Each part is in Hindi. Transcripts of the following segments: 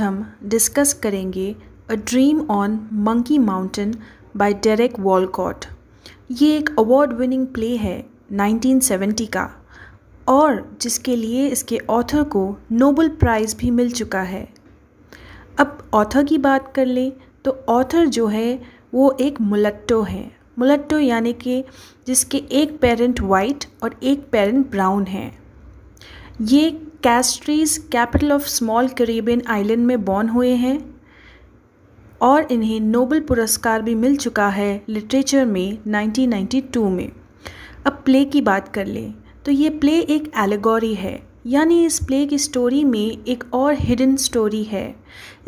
हम डिस्कस करेंगे a dream on Monkey Mountain by Derek Walcott ये एक अवार्ड विनिंग प्ले है 1970 का और जिसके लिए इसके ऑथर को नोबल प्राइज़ भी मिल चुका है अब ऑथर की बात कर लें तो ऑथर जो है वो एक मुलट्टो है मुलट्टो यानी कि जिसके एक पेरेंट वाइट और एक पेरेंट ब्राउन है ये Castries capital of small Caribbean island में बॉर्न हुए हैं और इन्हें नोबल पुरस्कार भी मिल चुका है लिटरेचर में 1992 में अब प्ले की बात कर लें तो ये प्ले एक एलेगोरी है यानी इस प्ले की स्टोरी में एक और हिडन स्टोरी है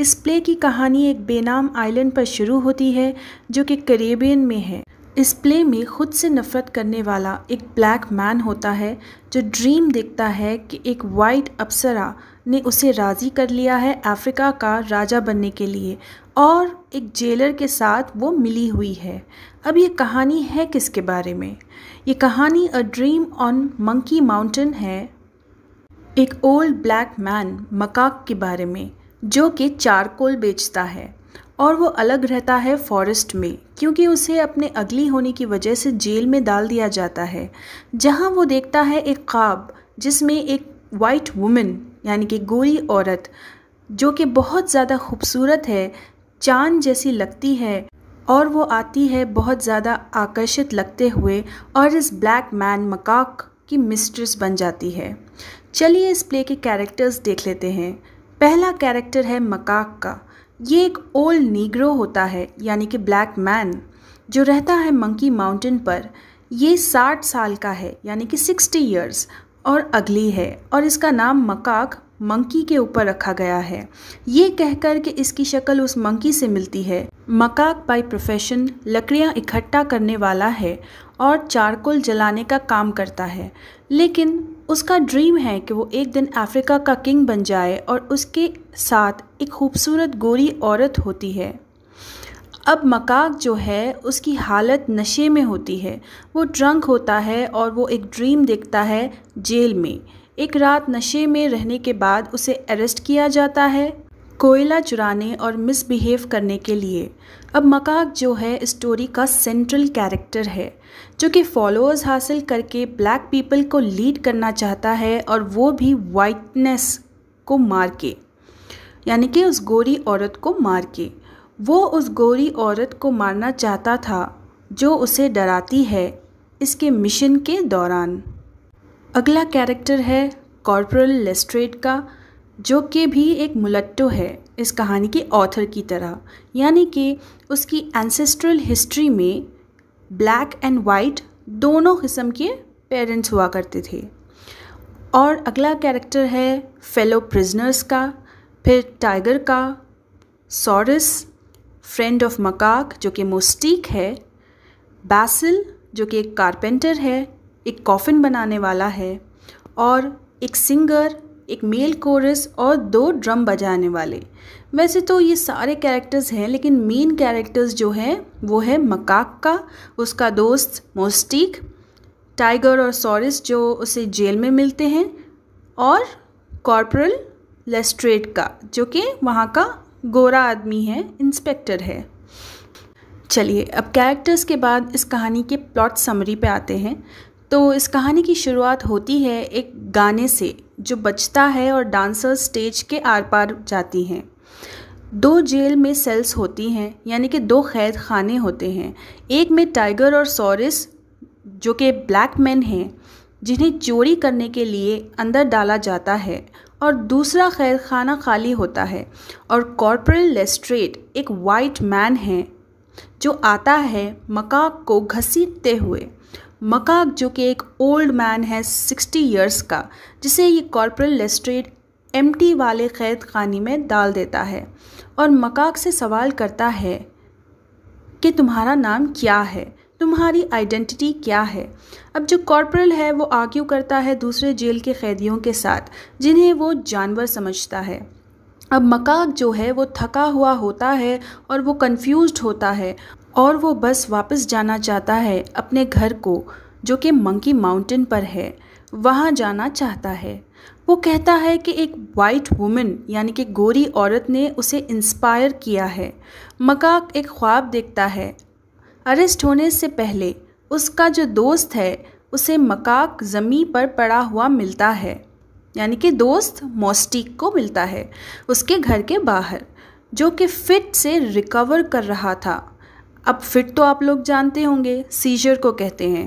इस प्ले की कहानी एक बेनाम आइलैंड पर शुरू होती है जो कि करेबियन में है इस प्ले में खुद से नफरत करने वाला एक ब्लैक मैन होता है जो ड्रीम देखता है कि एक वाइट अप्सरा ने उसे राज़ी कर लिया है अफ्रीका का राजा बनने के लिए और एक जेलर के साथ वो मिली हुई है अब ये कहानी है किसके बारे में ये कहानी a dream on Monkey Mountain है एक ओल्ड ब्लैक मैन मकाक के बारे में जो कि चारकोल बेचता है और वो अलग रहता है फॉरेस्ट में क्योंकि उसे अपने अगली होने की वजह से जेल में डाल दिया जाता है जहाँ वो देखता है एक ख्वाब जिसमें एक वाइट वुमेन यानी कि गोरी औरत जो कि बहुत ज़्यादा खूबसूरत है चांद जैसी लगती है और वो आती है बहुत ज़्यादा आकर्षित लगते हुए और इस ब्लैक मैन मकाक की मिस्ट्रेस बन जाती है चलिए इस प्ले के कैरेक्टर्स देख लेते हैं पहला कैरेक्टर है मकाक का ये एक ओल्ड नीग्रो होता है यानी कि ब्लैक मैन जो रहता है मंकी माउंटेन पर ये साठ साल का है यानी कि सिक्सटी ईयर्स और अगली है और इसका नाम मकाक मंकी के ऊपर रखा गया है ये कहकर कि इसकी शक्ल उस मंकी से मिलती है मकाक बाय प्रोफेशन लकड़ियाँ इकट्ठा करने वाला है और चारकोल जलाने का काम करता है लेकिन उसका ड्रीम है कि वो एक दिन अफ्रीका का किंग बन जाए और उसके साथ एक खूबसूरत गोरी औरत होती है अब मकाक जो है उसकी हालत नशे में होती है वो ड्रंक होता है और वो एक ड्रीम देखता है जेल में एक रात नशे में रहने के बाद उसे अरेस्ट किया जाता है कोयला चुराने और मिसबिहेव करने के लिए अब मकाक जो है स्टोरी का सेंट्रल कैरेक्टर है जो कि फॉलोअर्स हासिल करके ब्लैक पीपल को लीड करना चाहता है और वो भी वाइटनेस को मार के यानी कि उस गोरी औरत को मार के वो उस गोरी औरत को मारना चाहता था जो उसे डराती है इसके मिशन के दौरान अगला कैरेक्टर है कॉर्पोरल लेस्ट्रेट का जो कि भी एक मुलट्टो है इस कहानी के ऑथर की तरह यानी कि उसकी एंसेस्ट्रल हिस्ट्री में ब्लैक एंड वाइट दोनों किस्म के पेरेंट्स हुआ करते थे और अगला कैरेक्टर है फेलो प्रिजनर्स का फिर टाइगर का सॉरस फ्रेंड ऑफ मकाक जो कि मोस्टिक है बैसिल जो कि एक कारपेंटर है एक कॉफिन बनाने वाला है और एक सिंगर एक मेल कोरस और दो ड्रम बजाने वाले वैसे तो ये सारे कैरेक्टर्स हैं लेकिन मेन कैरेक्टर्स जो हैं वो है मकाक का उसका दोस्त मोस्टिक टाइगर और सॉरिस जो उसे जेल में मिलते हैं और कॉरपोरल लेस्ट्रेट का जो कि वहाँ का गोरा आदमी है इंस्पेक्टर है चलिए अब कैरेक्टर्स के बाद इस कहानी के प्लॉट समरी पे आते हैं तो इस कहानी की शुरुआत होती है एक गाने से जो बचता है और डांसर स्टेज के आर पार जाती हैं दो जेल में सेल्स होती हैं यानी कि दो कैद खाने होते हैं एक में टाइगर और सॉरिस जो कि ब्लैक मैन हैं जिन्हें चोरी करने के लिए अंदर डाला जाता है और दूसरा कैद खाना खाली होता है और कॉर्पोरल लेस्ट्रेट एक वाइट मैन है जो आता है मका को घसीटते हुए मकाक जो कि एक ओल्ड मैन है सिक्सटी ईयर्स का जिसे ये कॉरपोरल लेस्ट्रेड टी वाले कैद खानी में डाल देता है और मकाक से सवाल करता है कि तुम्हारा नाम क्या है तुम्हारी आइडेंटिटी क्या है अब जो कॉरपोरल है वो आर्ग्यू करता है दूसरे जेल के कैदियों के साथ जिन्हें वो जानवर समझता है अब मकाक जो है वो थका हुआ होता है और वो कंफ्यूज्ड होता है और वो बस वापस जाना चाहता है अपने घर को जो कि मंकी माउंटेन पर है वहाँ जाना चाहता है वो कहता है कि एक वाइट वुमेन यानी कि गोरी औरत ने उसे इंस्पायर किया है मकाक एक ख्वाब देखता है अरेस्ट होने से पहले उसका जो दोस्त है उसे मकाक ज़मी पर पड़ा हुआ मिलता है यानी कि दोस्त मोस्टिक को मिलता है उसके घर के बाहर जो कि फिट से रिकवर कर रहा था अब फिट तो आप लोग जानते होंगे सीजर को कहते हैं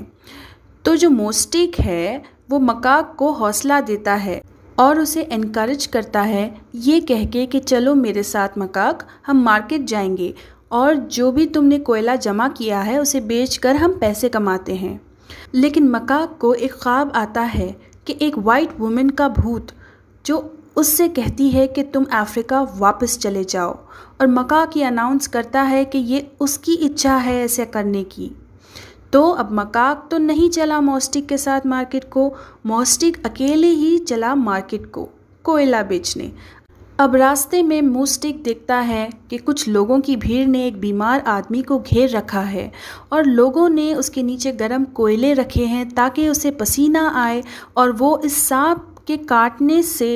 तो जो मोस्टिक है वो मकाक को हौसला देता है और उसे इनक्रेज करता है ये कह के कि चलो मेरे साथ मकाक हम मार्केट जाएंगे और जो भी तुमने कोयला जमा किया है उसे बेचकर हम पैसे कमाते हैं लेकिन मकाक को एक ख्वाब आता है कि एक वाइट वुमेन का भूत जो उससे कहती है कि तुम अफ्रीका वापस चले जाओ और मका की अनाउंस करता है कि ये उसकी इच्छा है ऐसे करने की तो अब मकाक तो नहीं चला मॉस्टिक के साथ मार्केट को मॉस्टिक अकेले ही चला मार्केट को कोयला बेचने अब रास्ते में मोस्टिक दिखता है कि कुछ लोगों की भीड़ ने एक बीमार आदमी को घेर रखा है और लोगों ने उसके नीचे गर्म कोयले रखे हैं ताकि उसे पसीना आए और वो इस सांप के काटने से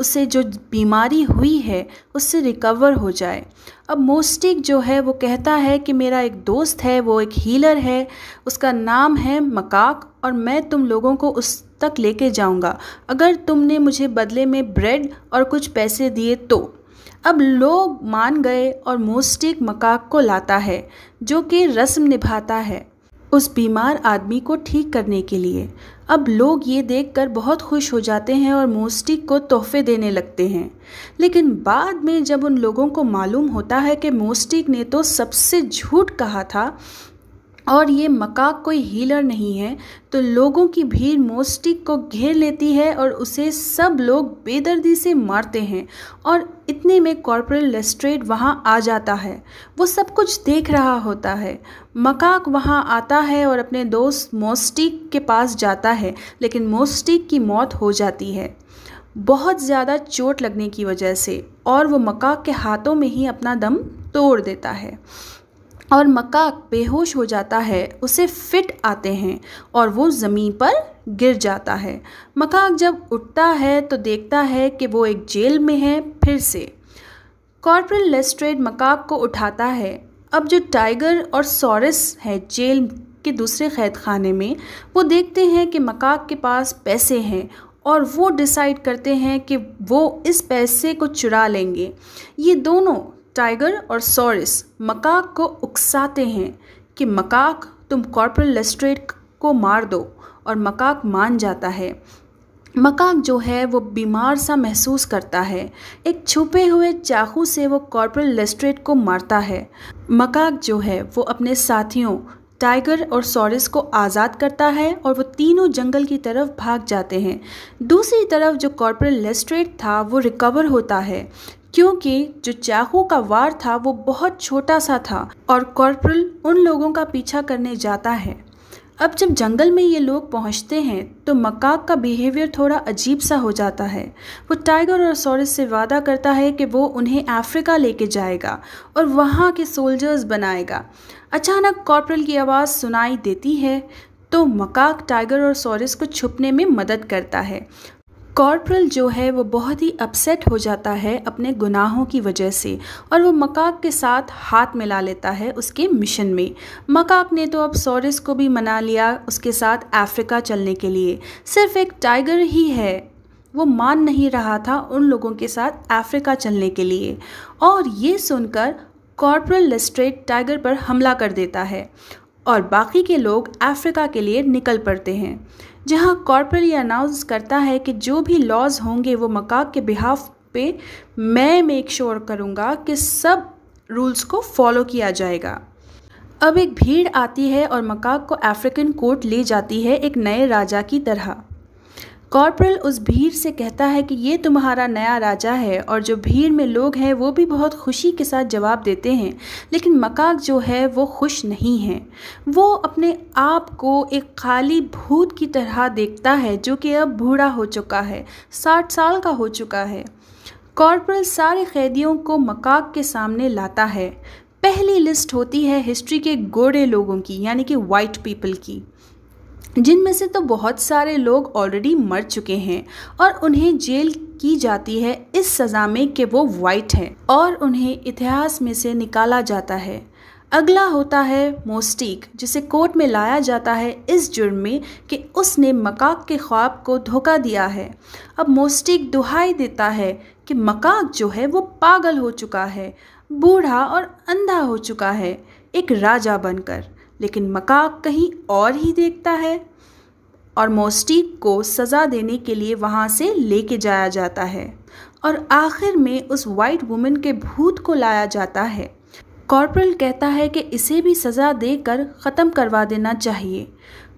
उसे जो बीमारी हुई है उससे रिकवर हो जाए अब मोस्टिक जो है वो कहता है कि मेरा एक दोस्त है वो एक हीलर है उसका नाम है मकाक और मैं तुम लोगों को उस तक लेके जाऊंगा अगर तुमने मुझे बदले में ब्रेड और कुछ पैसे दिए तो अब लोग मान गए और मोस्टिक मकाक को लाता है जो कि रस्म निभाता है उस बीमार आदमी को ठीक करने के लिए अब लोग ये देखकर बहुत खुश हो जाते हैं और मोस्टिक को तोहफे देने लगते हैं लेकिन बाद में जब उन लोगों को मालूम होता है कि मोस्टिक ने तो सबसे झूठ कहा था और ये मकाक कोई हीलर नहीं है तो लोगों की भीड़ मोस्टिक को घेर लेती है और उसे सब लोग बेदर्दी से मारते हैं और इतने में कॉर्पोरल लेस्ट्रेड वहाँ आ जाता है वो सब कुछ देख रहा होता है मकाक वहाँ आता है और अपने दोस्त मोस्टिक के पास जाता है लेकिन मोस्टिक की मौत हो जाती है बहुत ज़्यादा चोट लगने की वजह से और वो मकाक के हाथों में ही अपना दम तोड़ देता है और मक्का बेहोश हो जाता है उसे फिट आते हैं और वो ज़मीन पर गिर जाता है मकाक जब उठता है तो देखता है कि वो एक जेल में है फिर से कॉर्पोरल लेस्ट्रेड मकाक को उठाता है अब जो टाइगर और सॉरस है जेल के दूसरे कैद खाने में वो देखते हैं कि मकाक के पास पैसे हैं और वो डिसाइड करते हैं कि वो इस पैसे को चुरा लेंगे ये दोनों टाइगर और सॉरिस मकाक को उकसाते हैं कि मकाक तुम कॉर्पोरल लेस्ट्रेट को मार दो और मकाक मान जाता है मकाक जो है वो बीमार सा महसूस करता है एक छुपे हुए चाकू से वो कॉर्पोरल लेस्ट्रेट को मारता है मकाक जो है वो अपने साथियों टाइगर और सॉरिस को आज़ाद करता है और वो तीनों जंगल की तरफ भाग जाते हैं दूसरी तरफ जो कॉर्पोरल लेस्ट्रेट था वो रिकवर होता है क्योंकि जो चाकू का वार था वो बहुत छोटा सा था और कॉर्पोरल उन लोगों का पीछा करने जाता है अब जब जंगल में ये लोग पहुंचते हैं तो मकाक का बिहेवियर थोड़ा अजीब सा हो जाता है वो टाइगर और सोरेस से वादा करता है कि वो उन्हें अफ्रीका लेके जाएगा और वहाँ के सोल्जर्स बनाएगा अचानक कॉर्पोरल की आवाज़ सुनाई देती है तो मकाक टाइगर और सोरेस को छुपने में मदद करता है कॉर्प्रल जो है वो बहुत ही अपसेट हो जाता है अपने गुनाहों की वजह से और वो मकाक के साथ हाथ मिला लेता है उसके मिशन में मकाक ने तो अब सोरेस को भी मना लिया उसके साथ अफ्रीका चलने के लिए सिर्फ एक टाइगर ही है वो मान नहीं रहा था उन लोगों के साथ अफ्रीका चलने के लिए और ये सुनकर कॉर्पोरल लेस्ट्रेट टाइगर पर हमला कर देता है और बाकी के लोग अफ्रीका के लिए निकल पड़ते हैं जहां कॉर्पोरल ये अनाउंस करता है कि जो भी लॉज होंगे वो मकाक के बिहाफ पे मैं मेक श्योर करूंगा करूँगा कि सब रूल्स को फॉलो किया जाएगा अब एक भीड़ आती है और मकाक को अफ्रीकन कोर्ट ले जाती है एक नए राजा की तरह कॉर्पोरल उस भीड़ से कहता है कि ये तुम्हारा नया राजा है और जो भीड़ में लोग हैं वो भी बहुत खुशी के साथ जवाब देते हैं लेकिन मकाक जो है वो खुश नहीं है वो अपने आप को एक खाली भूत की तरह देखता है जो कि अब बूढ़ा हो चुका है साठ साल का हो चुका है कॉर्पोरल सारे कैदियों को मकाक के सामने लाता है पहली लिस्ट होती है हिस्ट्री के गोरे लोगों की यानी कि वाइट पीपल की जिनमें से तो बहुत सारे लोग ऑलरेडी मर चुके हैं और उन्हें जेल की जाती है इस सज़ा में कि वो वाइट है और उन्हें इतिहास में से निकाला जाता है अगला होता है मोस्टीक जिसे कोर्ट में लाया जाता है इस जुर्म में कि उसने मकाक के ख्वाब को धोखा दिया है अब मोस्टीक दुहाई देता है कि मकाक जो है वो पागल हो चुका है बूढ़ा और अंधा हो चुका है एक राजा बनकर लेकिन मकाक कहीं और ही देखता है और मोस्टिक को सज़ा देने के लिए वहाँ से लेके जाया जाता है और आखिर में उस वाइट वुमेन के भूत को लाया जाता है कॉर्पोरल कहता है कि इसे भी सज़ा देकर ख़त्म करवा देना चाहिए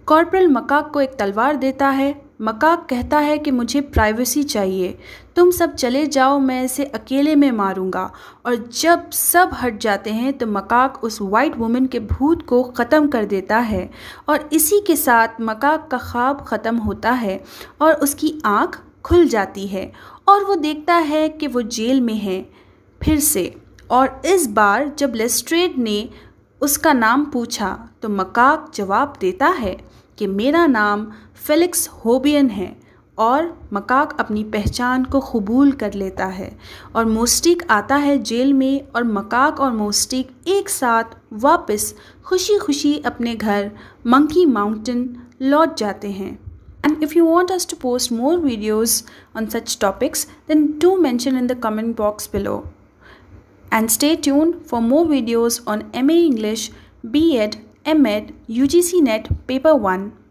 कॉर्पोरल मकाक को एक तलवार देता है मकाक कहता है कि मुझे प्राइवेसी चाहिए तुम सब चले जाओ मैं इसे अकेले में मारूंगा और जब सब हट जाते हैं तो मकाक उस वाइट वुमेन के भूत को ख़त्म कर देता है और इसी के साथ मकाक का ख्वाब ख़त्म होता है और उसकी आँख खुल जाती है और वो देखता है कि वो जेल में है फिर से और इस बार जब लेस्ट्रेड ने उसका नाम पूछा तो मकाक जवाब देता है कि मेरा नाम फेलिक्स होबियन है और मकाक अपनी पहचान को कबूल कर लेता है और मोस्टिक आता है जेल में और मकाक और मोस्टिक एक साथ वापस खुशी खुशी अपने घर मंकी माउंटेन लौट जाते हैं and if you want us to post more videos on such topics then do mention in the comment box below and stay tune for more videos on M A English B Ed M Ed U G C NET paper one